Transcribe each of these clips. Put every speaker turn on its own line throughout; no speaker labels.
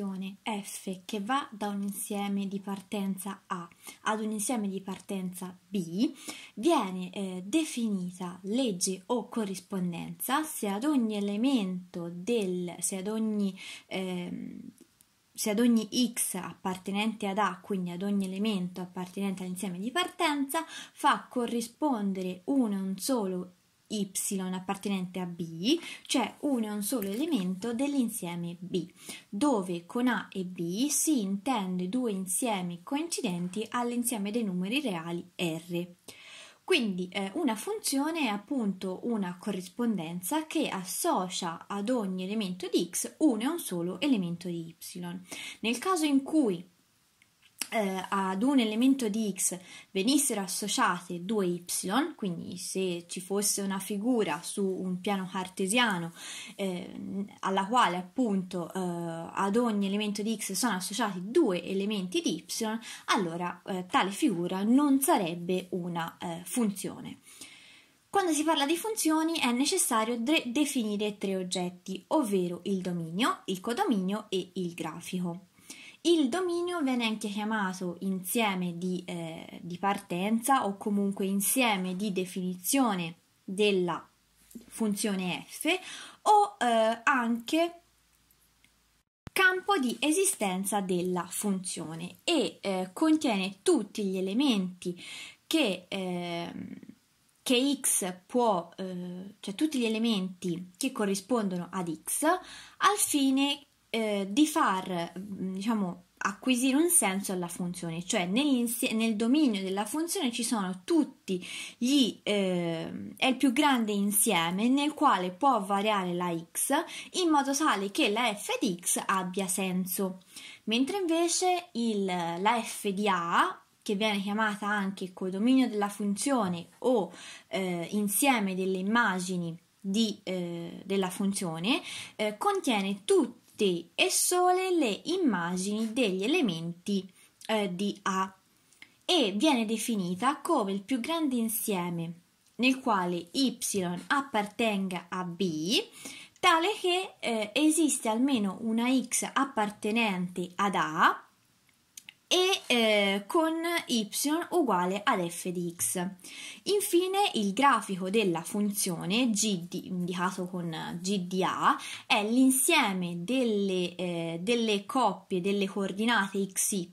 funzione f che va da un insieme di partenza A ad un insieme di partenza B viene eh, definita legge o corrispondenza se ad ogni elemento del, se ad ogni eh, se ad ogni x appartenente ad A, quindi ad ogni elemento appartenente all'insieme di partenza, fa corrispondere un, un solo y appartenente a B, c'è cioè uno e un solo elemento dell'insieme B, dove con A e B si intende due insiemi coincidenti all'insieme dei numeri reali R. Quindi eh, una funzione è appunto una corrispondenza che associa ad ogni elemento di x uno e un solo elemento di y. Nel caso in cui eh, ad un elemento di x venissero associate due y, quindi se ci fosse una figura su un piano cartesiano eh, alla quale appunto eh, ad ogni elemento di x sono associati due elementi di y, allora eh, tale figura non sarebbe una eh, funzione. Quando si parla di funzioni è necessario de- definire tre oggetti, ovvero il dominio, il codominio e il grafico. Il dominio viene anche chiamato insieme di, eh, di partenza o comunque insieme di definizione della funzione f o eh, anche campo di esistenza della funzione e eh, contiene tutti gli elementi che, eh, che x può, eh, cioè tutti gli elementi che corrispondono ad x al fine eh, di far, mm, diciamo, acquisire un senso alla funzione, cioè nel dominio della funzione ci sono tutti gli, eh, è il più grande insieme nel quale può variare la x in modo tale che la f di x abbia senso, mentre invece il, la f di a che viene chiamata anche codominio della funzione o eh, insieme delle immagini di, eh, della funzione, eh, contiene tutti tutte e sole le immagini degli elementi eh, di A e viene definita come il più grande insieme nel quale Y appartenga a B tale che eh, esiste almeno una X appartenente ad A e eh, con y uguale ad f di x. Infine il grafico della funzione g di, indicato con g di a è l'insieme delle, eh, delle coppie delle coordinate xy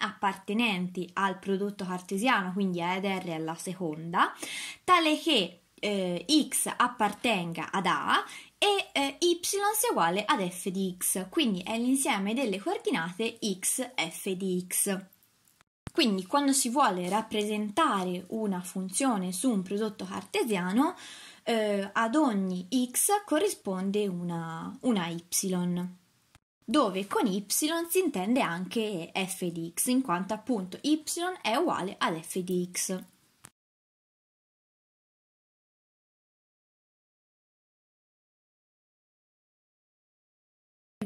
appartenenti al prodotto cartesiano, quindi a ed r alla seconda, tale che eh, x appartenga ad a e eh, y sia uguale ad f di x, quindi è l'insieme delle coordinate x, f di x. Quindi quando si vuole rappresentare una funzione su un prodotto cartesiano, eh, ad ogni x corrisponde una, una y, dove con y si intende anche f di x, in quanto appunto y è uguale ad f di x.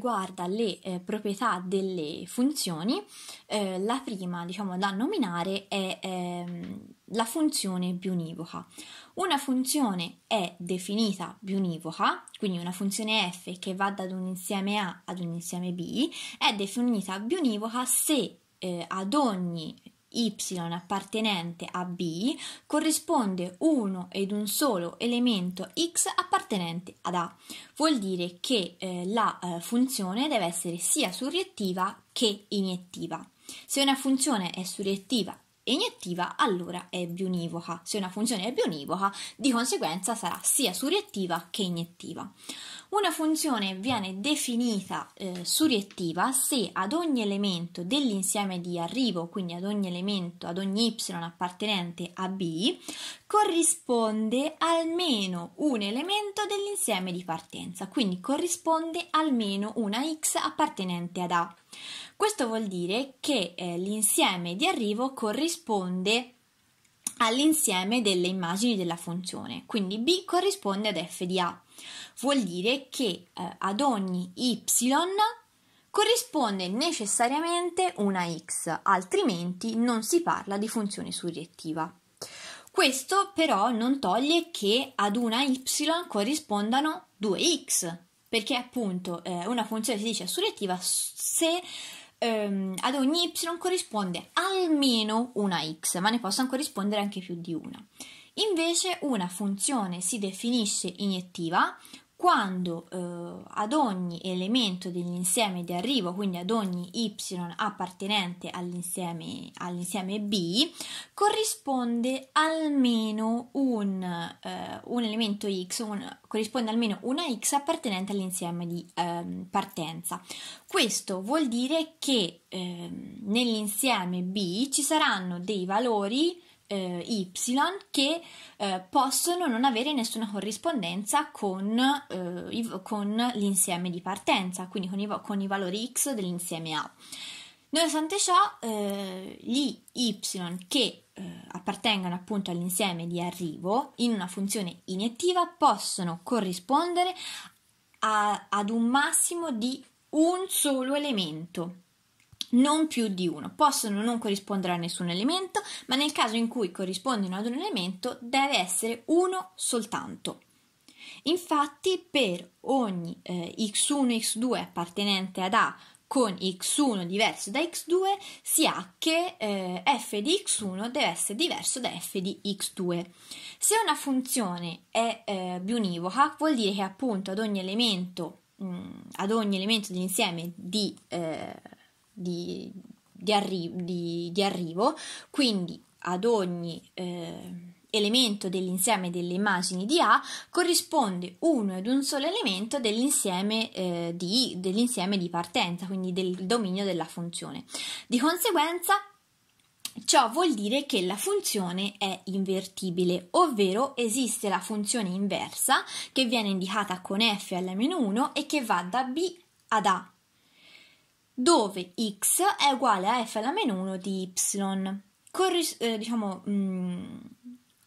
riguarda le eh, proprietà delle funzioni, eh, la prima diciamo, da nominare è ehm, la funzione bionivoca. Una funzione è definita bionivoca, quindi una funzione f che va da un insieme A ad un insieme B, è definita bionivoca se eh, ad ogni y appartenente a B corrisponde uno ed un solo elemento x appartenente ad A. Vuol dire che eh, la eh, funzione deve essere sia surriettiva che iniettiva. Se una funzione è surriettiva iniettiva, allora è bionivoca. Se una funzione è bionivoca, di conseguenza sarà sia suriettiva che iniettiva. Una funzione viene definita eh, suriettiva se ad ogni elemento dell'insieme di arrivo, quindi ad ogni elemento, ad ogni y appartenente a B, corrisponde almeno un elemento dell'insieme di partenza, quindi corrisponde almeno una x appartenente ad A. Questo vuol dire che eh, l'insieme di arrivo corrisponde all'insieme delle immagini della funzione, quindi b corrisponde ad f di a. Vuol dire che eh, ad ogni y corrisponde necessariamente una x, altrimenti non si parla di funzione surrettiva. Questo però non toglie che ad una y corrispondano due x perché appunto eh, una funzione si dice surrettiva se ehm, ad ogni y corrisponde almeno una x, ma ne possono corrispondere anche più di una. Invece una funzione si definisce iniettiva quando eh, ad ogni elemento dell'insieme di arrivo, quindi ad ogni y appartenente all'insieme, all'insieme B, corrisponde almeno un, eh, un elemento x, un, corrisponde almeno una x appartenente all'insieme di eh, partenza. Questo vuol dire che ehm, nell'insieme B ci saranno dei valori eh, Y che eh, possono non avere nessuna corrispondenza con, eh, i, con l'insieme di partenza, quindi con i, con i valori X dell'insieme A. Nonostante ciò, eh, gli y che eh, appartengono appunto all'insieme di arrivo in una funzione iniettiva possono corrispondere a, ad un massimo di un solo elemento non più di uno. Possono non corrispondere a nessun elemento, ma nel caso in cui corrispondono ad un elemento deve essere uno soltanto. Infatti per ogni eh, x1 x2 appartenente ad A con x1 diverso da x2 si ha che eh, f di x1 deve essere diverso da f di x2. Se una funzione è eh, biunivoca vuol dire che appunto ad ogni elemento, mh, mm, ad ogni elemento dell'insieme di eh, di, di, arri- di, di arrivo, quindi ad ogni eh, elemento dell'insieme delle immagini di A corrisponde uno ed un solo elemento dell'insieme, eh, di, dell'insieme di partenza, quindi del dominio della funzione. Di conseguenza Ciò vuol dire che la funzione è invertibile, ovvero esiste la funzione inversa che viene indicata con f alla meno 1 e che va da b ad a dove x è uguale a f alla meno 1 di y. Corris- eh, diciamo, mh, mm,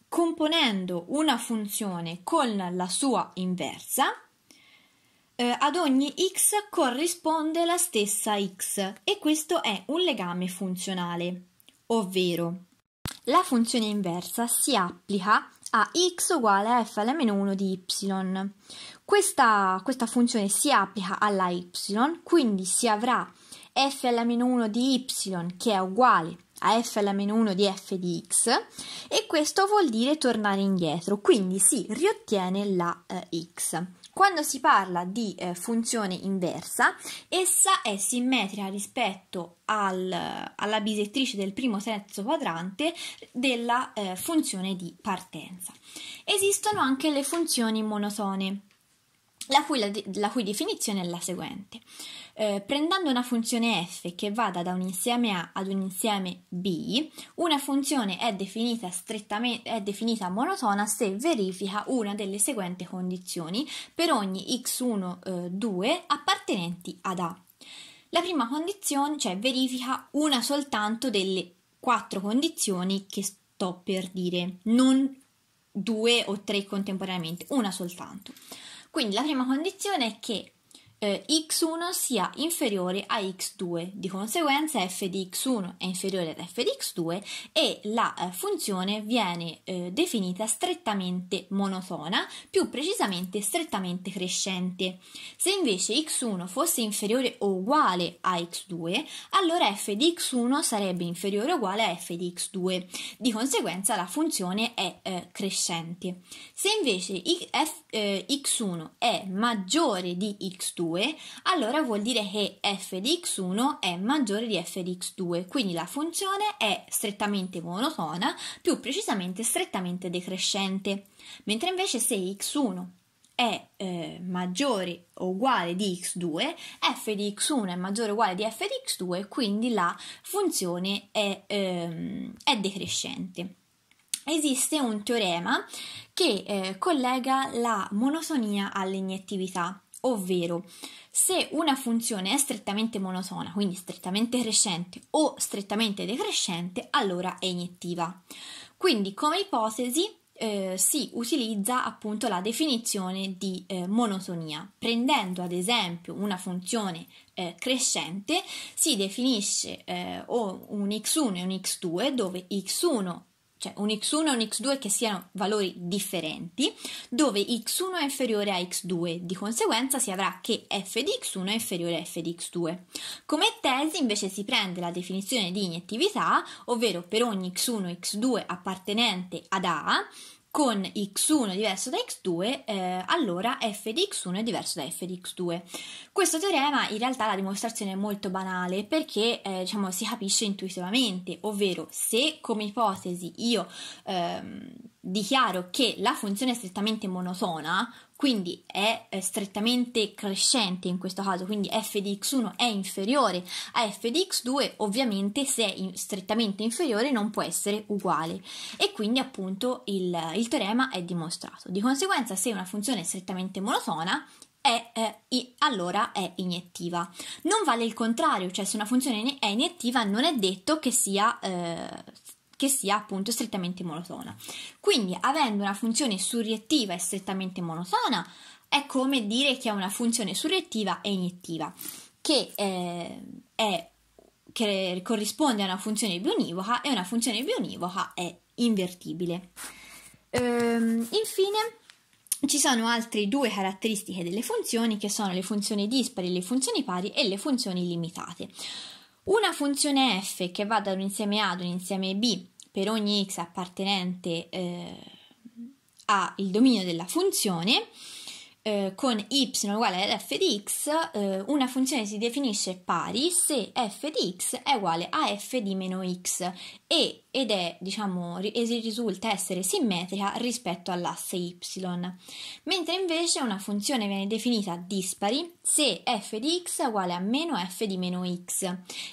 componendo una funzione con la sua inversa, eh, ad ogni x corrisponde la stessa x e questo è un legame funzionale, ovvero la funzione inversa si applica a x uguale a f alla meno 1 di y. Questa, questa funzione si applica alla y, quindi si avrà f alla meno 1 di y che è uguale a f alla meno 1 di f di x e questo vuol dire tornare indietro, quindi si riottiene la eh, x. Quando si parla di eh, funzione inversa, essa è simmetrica rispetto al, alla bisettrice del primo terzo quadrante della eh, funzione di partenza. Esistono anche le funzioni monotone la cui, la, cui, definizione è la seguente. Eh, prendendo una funzione f che vada da un insieme A ad un insieme B, una funzione è definita, strettamente, è definita monotona se verifica una delle seguenti condizioni per ogni x1, eh, 2 appartenenti ad A. La prima condizione, cioè verifica una soltanto delle quattro condizioni che sto per dire, non due o tre contemporaneamente, una soltanto. Quindi la prima condizione è che eh, x1 sia inferiore a x2, di conseguenza f di x1 è inferiore ad f di x2 e la eh, funzione viene eh, definita strettamente monotona, più precisamente strettamente crescente. Se invece x1 fosse inferiore o uguale a x2, allora f di x1 sarebbe inferiore o uguale a f di x2, di conseguenza la funzione è eh, crescente. Se invece i, f, eh, x1 è maggiore di x2, 2 allora vuol dire che f di x1 è maggiore di f di x2, quindi la funzione è strettamente monotona, più precisamente strettamente decrescente, mentre invece se x1 è eh, maggiore o uguale di x2, f di x1 è maggiore o uguale di f di x2, quindi la funzione è, ehm, è decrescente. Esiste un teorema che eh, collega la monotonia all'iniettività. Ovvero, se una funzione è strettamente monotona, quindi strettamente crescente o strettamente decrescente, allora è iniettiva. Quindi, come ipotesi, eh, si utilizza appunto la definizione di eh, monotonia. Prendendo ad esempio una funzione eh, crescente, si definisce eh, o un x1 e un x2, dove x1 cioè un x1 e un x2 che siano valori differenti, dove x1 è inferiore a x2, di conseguenza si avrà che f di x1 è inferiore a f di x2. Come tesi invece si prende la definizione di iniettività, ovvero per ogni x1 e x2 appartenente ad A, con x1 diverso da x2, eh, allora f di x1 è diverso da f di x2. Questo teorema in realtà la dimostrazione è molto banale perché eh, diciamo, si capisce intuitivamente, ovvero se come ipotesi io ehm, dichiaro che la funzione è strettamente monotona, quindi è strettamente crescente in questo caso, quindi f di x1 è inferiore a f di x2, ovviamente se è in, strettamente inferiore non può essere uguale e quindi appunto il, il, teorema è dimostrato. Di conseguenza se una funzione è strettamente monotona, è, eh, i, allora è iniettiva. Non vale il contrario, cioè se una funzione è iniettiva non è detto che sia eh, che sia appunto strettamente monotona. Quindi avendo una funzione surriettiva e strettamente monotona è come dire che è una funzione surriettiva e iniettiva che, eh, è, che corrisponde a una funzione bionivoca e una funzione bionivoca è invertibile. Ehm, infine ci sono altre due caratteristiche delle funzioni che sono le funzioni dispari, le funzioni pari e le funzioni limitate. Una funzione f che va da un insieme A ad un insieme B per ogni x appartenente eh, al dominio della funzione eh, con y uguale ad f di x, eh, una funzione si definisce pari se f di x è uguale a f di meno x e ed è, diciamo, risulta essere simmetrica rispetto all'asse y, mentre invece una funzione viene definita dispari se f di x è uguale a meno f di meno x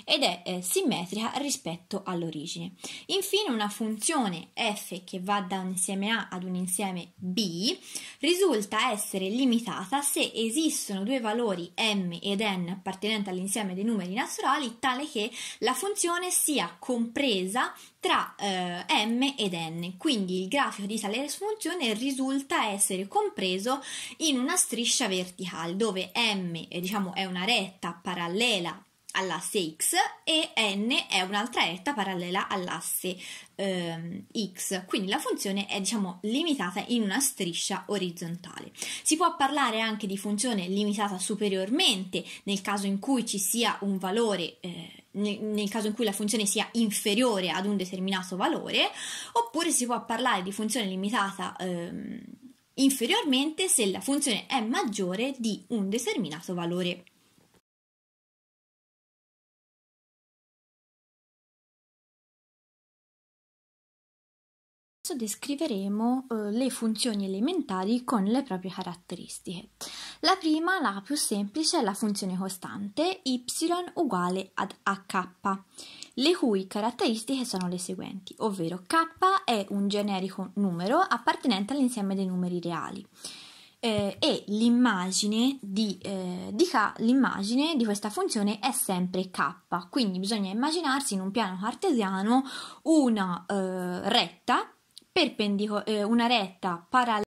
ed è eh, simmetrica rispetto all'origine. Infine una funzione f che va da un insieme A ad un insieme B risulta essere limitata se esistono due valori m ed n appartenenti all'insieme dei numeri naturali tale che la funzione sia compresa tra eh, M ed N, quindi il grafico di tale funzione risulta essere compreso in una striscia verticale dove M è, eh, diciamo, è una retta parallela all'asse X e N è un'altra retta parallela all'asse ehm, X, quindi la funzione è diciamo limitata in una striscia orizzontale. Si può parlare anche di funzione limitata superiormente nel caso in cui ci sia un valore eh, nel, caso in cui la funzione sia inferiore ad un determinato valore, oppure si può parlare di funzione limitata ehm, inferiormente se la funzione è maggiore di un determinato valore. Adesso descriveremo eh, le funzioni elementari con le proprie caratteristiche. La prima, la più semplice, è la funzione costante y uguale ad h, le cui caratteristiche sono le seguenti, ovvero k è un generico numero appartenente all'insieme dei numeri reali eh, e l'immagine di, eh, di K, l'immagine di questa funzione è sempre k, quindi bisogna immaginarsi in un piano cartesiano una eh, retta perpendicolare, eh, una retta parallela